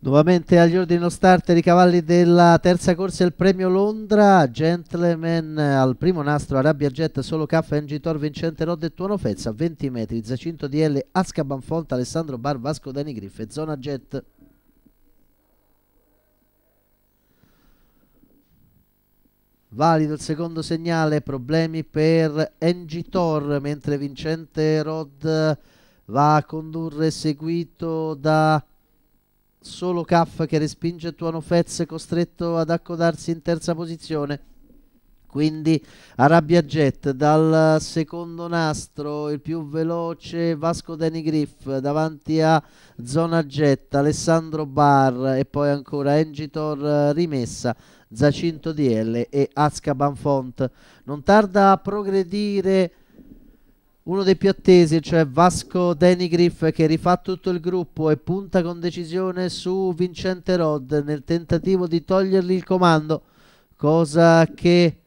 Nuovamente agli ordini lo starter i cavalli della terza corsa il premio Londra, Gentleman al primo nastro, Arabia Jet, Solo Caff, NG Vincente Rod e Tuono Fezza, 20 metri, Zacinto DL, Asca Banfonta, Alessandro Bar, Vasco Dani Griffe, Zona Jet. Valido il secondo segnale, problemi per NG mentre Vincente Rod va a condurre seguito da solo Caff che respinge Tuono Fez costretto ad accodarsi in terza posizione quindi Arabia Jet dal secondo nastro il più veloce Vasco Danny Griff davanti a Zona Jet Alessandro Bar e poi ancora Engitor eh, Rimessa Zacinto DL e Azkaban Font non tarda a progredire uno dei più attesi, cioè Vasco Danny che rifà tutto il gruppo e punta con decisione su Vincente Rod nel tentativo di togliergli il comando, cosa che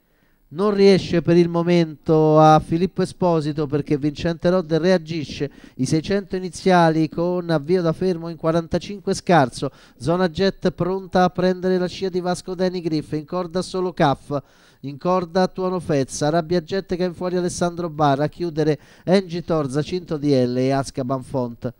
non riesce per il momento a Filippo Esposito perché Vincente Rodde reagisce i 600 iniziali con avvio da fermo in 45 scarso zona jet pronta a prendere la scia di Vasco Danny Griff in corda solo Caff in corda Tuono Fezza rabbia jet che è in fuori Alessandro Barra a chiudere Engi Torza Cinto DL e Asca Banfont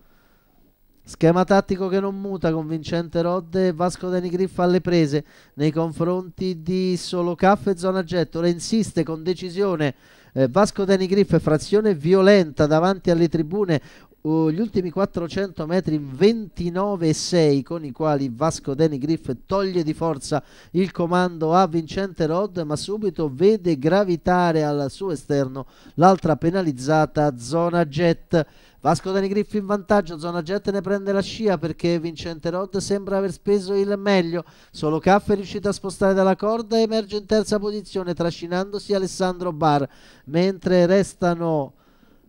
Schema tattico che non muta con Vincente Rodde e Vasco Dani Griffa alle prese nei confronti di Solocaff e Zona Getto. Ora insiste con decisione eh, Vasco Dani Griff, frazione violenta davanti alle tribune, uh, gli ultimi 400 metri in 29,6 con i quali Vasco Deni Griff toglie di forza il comando a Vincente Rod ma subito vede gravitare al suo esterno l'altra penalizzata zona jet Vasco Dani Griff in vantaggio, zona jet ne prende la scia perché Vincente Rod sembra aver speso il meglio, solo Caff è riuscito a spostare dalla corda e emerge in terza posizione trascinandosi Alessandro Bar, mentre restano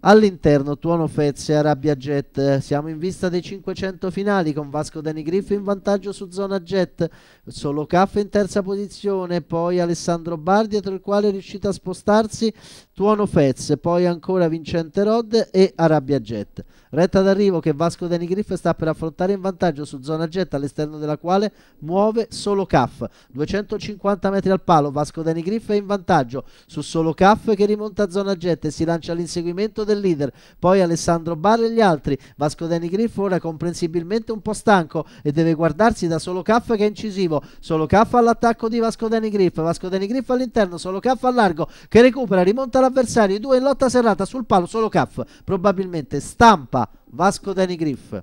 All'interno Tuono Fezzi e Arabia Jet, siamo in vista dei 500 finali con Vasco Dani Griffo in vantaggio su zona Jet, solo Caff in terza posizione, poi Alessandro Bar dietro il quale è riuscito a spostarsi Tuono Fez, poi ancora Vincente Rod e Arabia Jet. Retta d'arrivo che Vasco Dani Griff sta per affrontare in vantaggio su zona Jet all'esterno della quale muove solo Caff, 250 metri al palo, Vasco Dani Griff è in vantaggio su solo Caff che rimonta a zona Jet e si lancia all'inseguimento del del leader, poi Alessandro Bar e gli altri. Vasco Dani Griff ora comprensibilmente un po' stanco e deve guardarsi da solo Caff che è incisivo. Solo Caff all'attacco di Vasco Dani Griff, Vasco Dani Griff all'interno, solo Caff a largo che recupera, rimonta l'avversario, due in lotta serrata sul palo, solo Caff probabilmente stampa Vasco Dani Griff.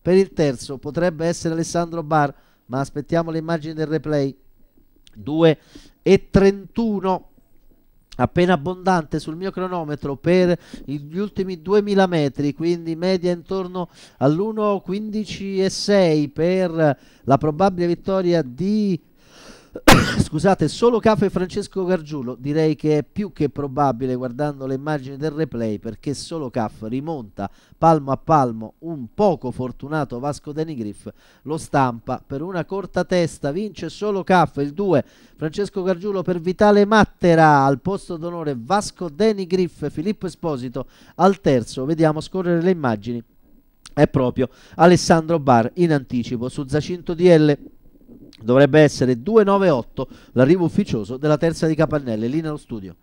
Per il terzo potrebbe essere Alessandro Bar, ma aspettiamo le immagini del replay. 2 e 31 appena abbondante sul mio cronometro per gli ultimi 2000 metri quindi media intorno all'1.15 e 6 per la probabile vittoria di scusate, solo Cafe Francesco Gargiulo direi che è più che probabile guardando le immagini del replay perché solo Caff rimonta palmo a palmo un poco fortunato Vasco Denigriff, lo stampa per una corta testa, vince solo Caff il 2, Francesco Gargiulo per Vitale Mattera al posto d'onore Vasco Denigriff, Filippo Esposito al terzo, vediamo scorrere le immagini, è proprio Alessandro Bar in anticipo su Zacinto DL dovrebbe essere 298 l'arrivo ufficioso della terza di Capannelle lì nello studio